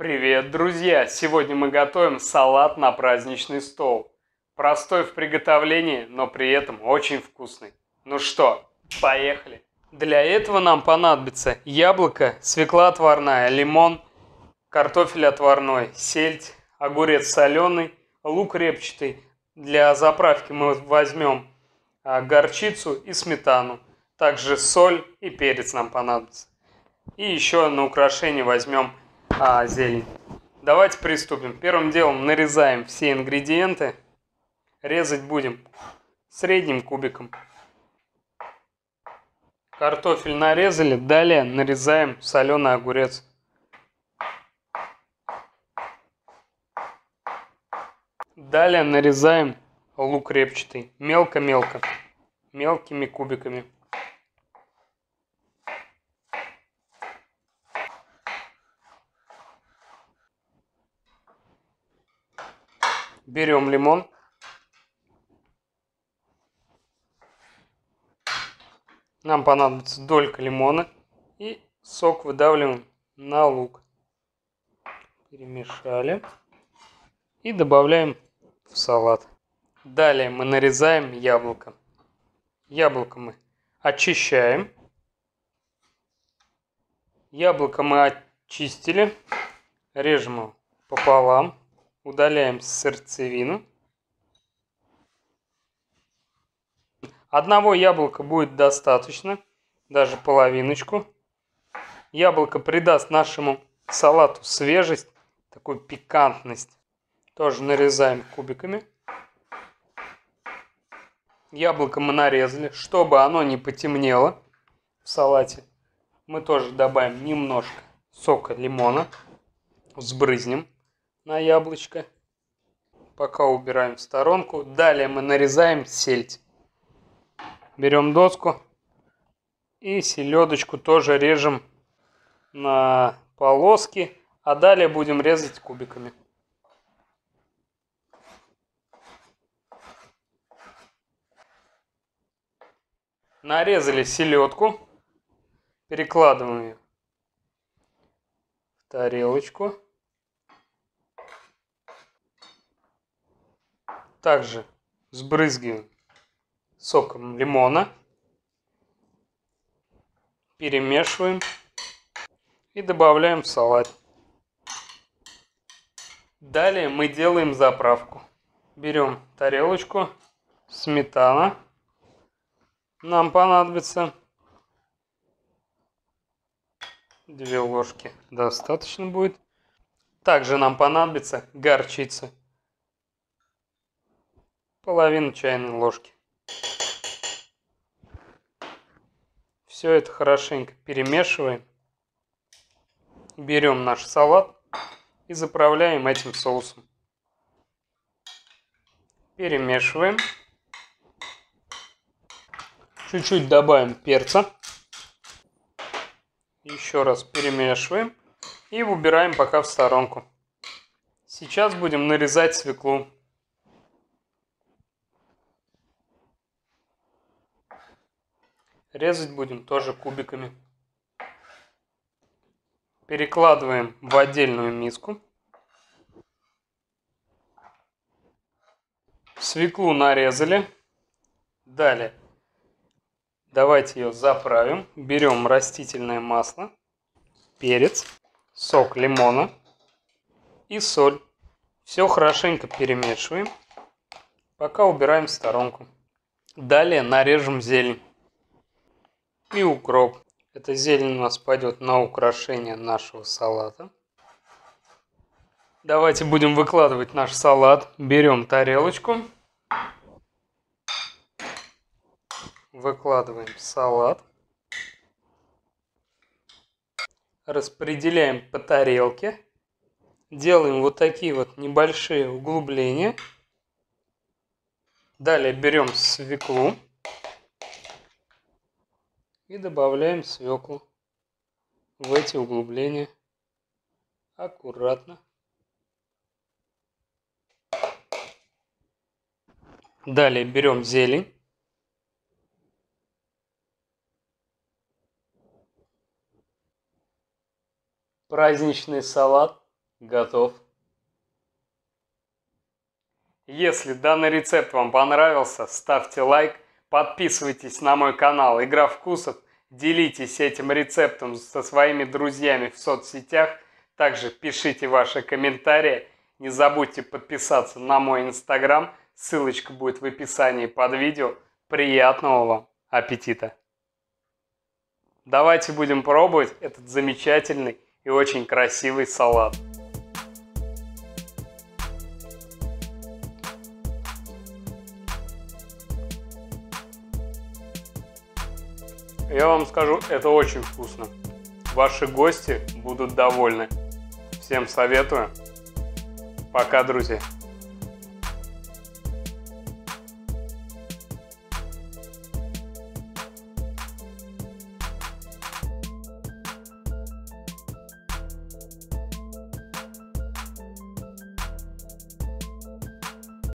Привет, друзья! Сегодня мы готовим салат на праздничный стол. Простой в приготовлении, но при этом очень вкусный. Ну что, поехали! Для этого нам понадобится яблоко, свекла отварная, лимон, картофель отварной, сельдь, огурец соленый, лук репчатый. Для заправки мы возьмем а, горчицу и сметану. Также соль и перец нам понадобится. И еще на украшение возьмем а, зелень. Давайте приступим. Первым делом нарезаем все ингредиенты. Резать будем средним кубиком. Картофель нарезали, далее нарезаем соленый огурец. Далее нарезаем лук репчатый мелко-мелко, мелкими кубиками. берем лимон. Нам понадобится долька лимона и сок выдавливаем на лук. Перемешали и добавляем в салат. Далее мы нарезаем яблоко. Яблоко мы очищаем. Яблоко мы очистили. Режем его пополам удаляем сердцевину. Одного яблока будет достаточно, даже половиночку. Яблоко придаст нашему салату свежесть, такую пикантность. Тоже нарезаем кубиками. Яблоко мы нарезали, чтобы оно не потемнело в салате. Мы тоже добавим немножко сока лимона, сбрызнем на яблочко. Пока убираем в сторонку. Далее мы нарезаем сельдь. Берем доску и селедочку тоже режем на полоски, а далее будем резать кубиками. Нарезали селедку, перекладываем ее в тарелочку. Также сбрызгиваем соком лимона. Перемешиваем и добавляем в салат. Далее мы делаем заправку. Берем тарелочку, сметана. Нам понадобится 2 ложки. Достаточно будет. Также нам понадобится горчица половину чайной ложки. Все это хорошенько перемешиваем. Берем наш салат и заправляем этим соусом. Перемешиваем. Чуть-чуть добавим перца. Еще раз перемешиваем и убираем пока в сторонку. Сейчас будем нарезать свеклу. Резать будем тоже кубиками. Перекладываем в отдельную миску. Свеклу нарезали. Далее. Давайте ее заправим. Берем растительное масло, перец, сок лимона и соль. Все хорошенько перемешиваем, пока убираем в сторонку. Далее нарежем зелень и укроп. Эта зелень у нас пойдет на украшение нашего салата. Давайте будем выкладывать наш салат. Берем тарелочку. Выкладываем салат. Распределяем по тарелке. Делаем вот такие вот небольшие углубления. Далее берем свеклу и добавляем свеклу в эти углубления аккуратно. Далее берем зелень. Праздничный салат готов. Если данный рецепт вам понравился, ставьте лайк – Подписывайтесь на мой канал «Игра вкусов», делитесь этим рецептом со своими друзьями в соцсетях, также пишите ваши комментарии, не забудьте подписаться на мой инстаграм, ссылочка будет в описании под видео. Приятного вам аппетита! Давайте будем пробовать этот замечательный и очень красивый салат. Я вам скажу, это очень вкусно. Ваши гости будут довольны. Всем советую. Пока, друзья.